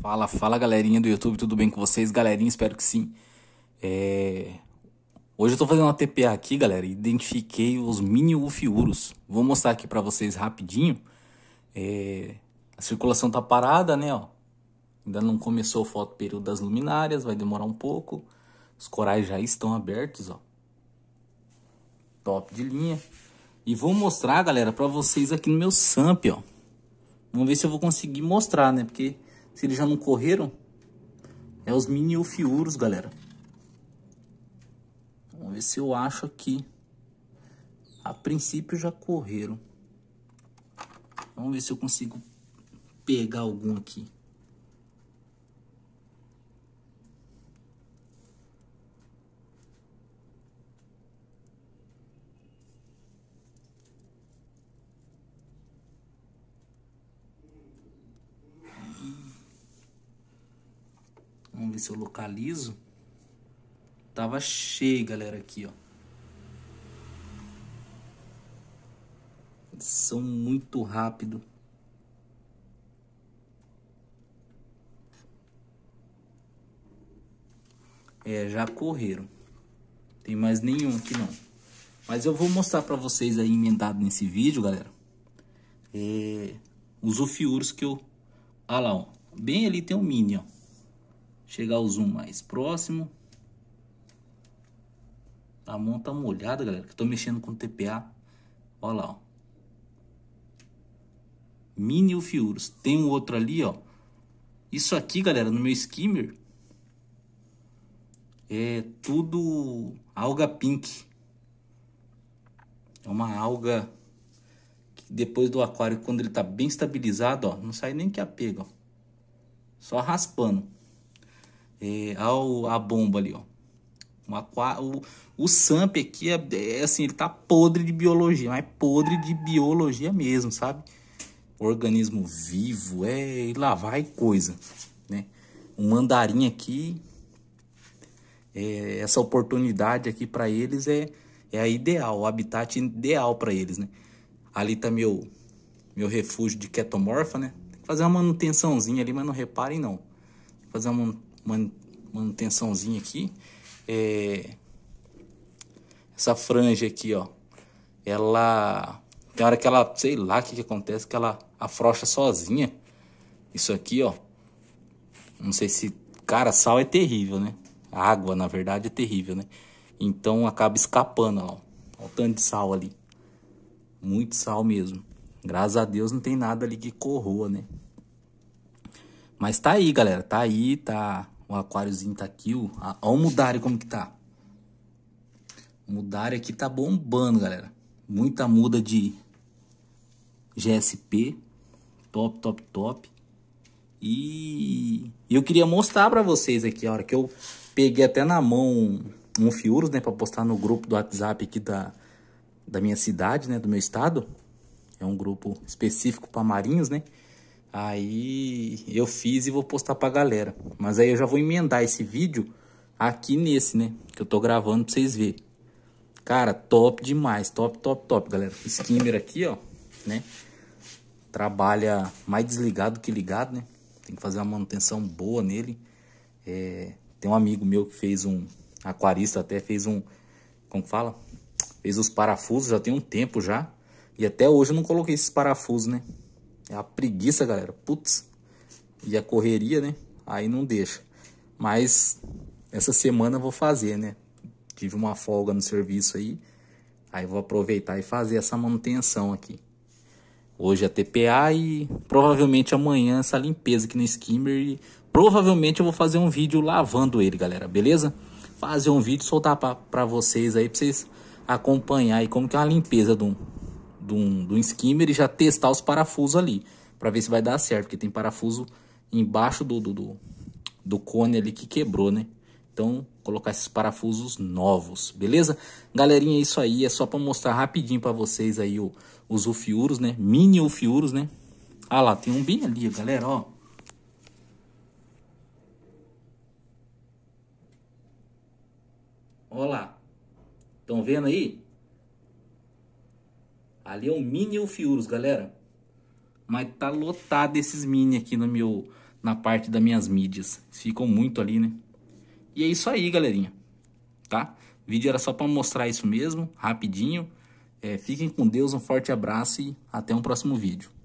Fala, fala galerinha do YouTube, tudo bem com vocês? Galerinha, espero que sim. É... Hoje eu tô fazendo uma TPA aqui, galera, identifiquei os mini ufiuros. Vou mostrar aqui pra vocês rapidinho. É... A circulação tá parada, né, ó. Ainda não começou o foto período das luminárias, vai demorar um pouco. Os corais já estão abertos, ó. Top de linha. E vou mostrar, galera, pra vocês aqui no meu SAMP, ó. Vamos ver se eu vou conseguir mostrar, né? Porque se eles já não correram, é os mini ofiuros, galera. Vamos ver se eu acho aqui. A princípio já correram. Vamos ver se eu consigo pegar algum aqui. ver se eu localizo. Tava cheio, galera, aqui, ó. São muito rápido. É, já correram. Tem mais nenhum aqui, não. Mas eu vou mostrar pra vocês aí, emendado nesse vídeo, galera. É, os ofiuros que eu... Ah lá, ó. Bem ali tem um mini, ó chegar ao zoom mais próximo. A tá mão tá molhada, galera, que eu tô mexendo com TPA. Olha lá, ó. Mini Ufioros. Tem um outro ali, ó. Isso aqui, galera, no meu skimmer, é tudo alga pink. É uma alga que depois do aquário, quando ele tá bem estabilizado, ó, não sai nem que apego, ó. Só raspando. É, ao, a bomba ali, ó. Uma, o, o SAMP aqui é, é, assim, ele tá podre de biologia, mas podre de biologia mesmo, sabe? Organismo vivo, é e lá vai coisa, né? Um mandarim aqui, é, essa oportunidade aqui para eles é, é a ideal, o habitat ideal para eles, né? Ali tá meu, meu refúgio de ketomorfa, né? Tem que fazer uma manutençãozinha ali, mas não reparem não. Tem que fazer uma manutençãozinha aqui. É, essa franja aqui, ó. Ela. Tem hora que ela. Sei lá o que, que acontece, que ela afrocha sozinha. Isso aqui, ó. Não sei se. Cara, sal é terrível, né? água, na verdade, é terrível, né? Então acaba escapando, ó. Olha o tanto de sal ali. Muito sal mesmo. Graças a Deus não tem nada ali que corroa, né? Mas tá aí, galera. Tá aí, tá o aquáriozinho tá aqui, ó. Olha o Mudari como que tá. O Mudari aqui tá bombando, galera. Muita muda de GSP. Top, top, top. E eu queria mostrar para vocês aqui, a hora que eu peguei até na mão um Fiurus, né, para postar no grupo do WhatsApp aqui da, da minha cidade, né, do meu estado. É um grupo específico para marinhos, né? Aí eu fiz e vou postar pra galera. Mas aí eu já vou emendar esse vídeo aqui nesse, né? Que eu tô gravando pra vocês verem. Cara, top demais. Top, top, top, galera. Skimmer aqui, ó. Né? Trabalha mais desligado que ligado, né? Tem que fazer uma manutenção boa nele. É... Tem um amigo meu que fez um... Aquarista até fez um... Como fala? Fez os parafusos já tem um tempo já. E até hoje eu não coloquei esses parafusos, né? É a preguiça, galera. Putz. E a correria, né? Aí não deixa. Mas essa semana eu vou fazer, né? Tive uma folga no serviço aí. Aí vou aproveitar e fazer essa manutenção aqui. Hoje é a TPA e provavelmente amanhã essa limpeza aqui no skimmer. E provavelmente eu vou fazer um vídeo lavando ele, galera. Beleza? Fazer um vídeo soltar pra, pra vocês aí, pra vocês acompanhar aí como que é uma limpeza de um, de um, de um skimmer e já testar os parafusos ali, para ver se vai dar certo, porque tem parafuso embaixo do, do, do, do cone ali que quebrou, né? Então, colocar esses parafusos novos, beleza? Galerinha, é isso aí, é só para mostrar rapidinho para vocês aí o, os ufiuros, né? Mini ufiuros, né? Ah lá, tem um bem ali, galera, ó. Olha lá. Estão vendo aí? Ali é um Minion Fiurus, galera. Mas tá lotado esses mini aqui no meu, na parte das minhas mídias. Ficam muito ali, né? E é isso aí, galerinha. Tá? O vídeo era só para mostrar isso mesmo, rapidinho. É, fiquem com Deus, um forte abraço e até um próximo vídeo.